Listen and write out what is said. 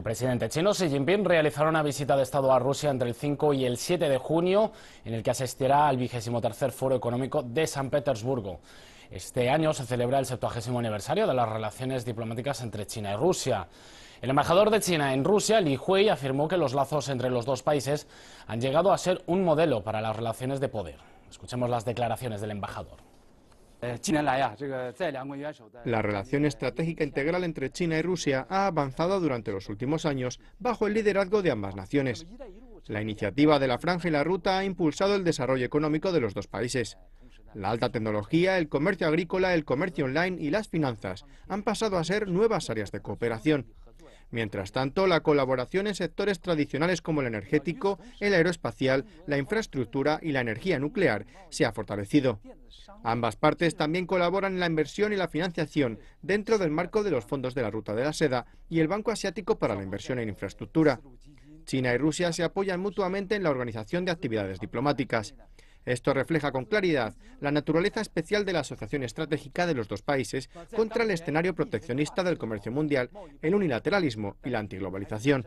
El presidente chino Xi Jinping realizará una visita de Estado a Rusia entre el 5 y el 7 de junio, en el que asistirá al tercer Foro Económico de San Petersburgo. Este año se celebra el 70 aniversario de las relaciones diplomáticas entre China y Rusia. El embajador de China en Rusia, Li Hui, afirmó que los lazos entre los dos países han llegado a ser un modelo para las relaciones de poder. Escuchemos las declaraciones del embajador. La relación estratégica integral entre China y Rusia ha avanzado durante los últimos años bajo el liderazgo de ambas naciones. La iniciativa de la Franja y la Ruta ha impulsado el desarrollo económico de los dos países. La alta tecnología, el comercio agrícola, el comercio online y las finanzas han pasado a ser nuevas áreas de cooperación. Mientras tanto, la colaboración en sectores tradicionales como el energético, el aeroespacial, la infraestructura y la energía nuclear se ha fortalecido. Ambas partes también colaboran en la inversión y la financiación dentro del marco de los fondos de la Ruta de la Seda y el Banco Asiático para la Inversión en Infraestructura. China y Rusia se apoyan mutuamente en la organización de actividades diplomáticas. Esto refleja con claridad la naturaleza especial de la asociación estratégica de los dos países contra el escenario proteccionista del comercio mundial, el unilateralismo y la antiglobalización.